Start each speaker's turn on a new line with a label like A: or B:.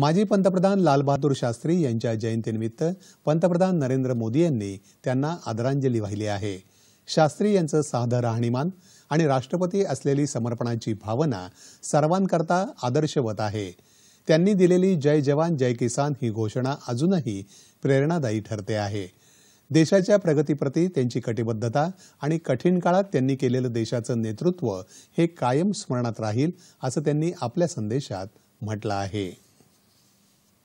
A: माजी पंतप्रधान लालबहादूर शास्त्री यांच्या जयंतीनिमित्त पंतप्रधान नरेंद्र मोदी यांनी त्यांना आदरांजली वाहिली आहे शास्त्री यांचं साधं राहणीमान आणि राष्ट्रपती असलेली समर्पणाची भावना सर्वांकरता आदर्शवत आहे त्यांनी दिलेली जय जवान जय किसान ही घोषणा अजूनही प्रेरणादायी ठरते आहे देशाच्या प्रगतीप्रती त्यांची कटिबद्धता आणि कठीण काळात त्यांनी केलेलं देशाचं नेतृत्व हे कायम स्मरणात राहील असं त्यांनी आपल्या संदेशात म्हटलं आहे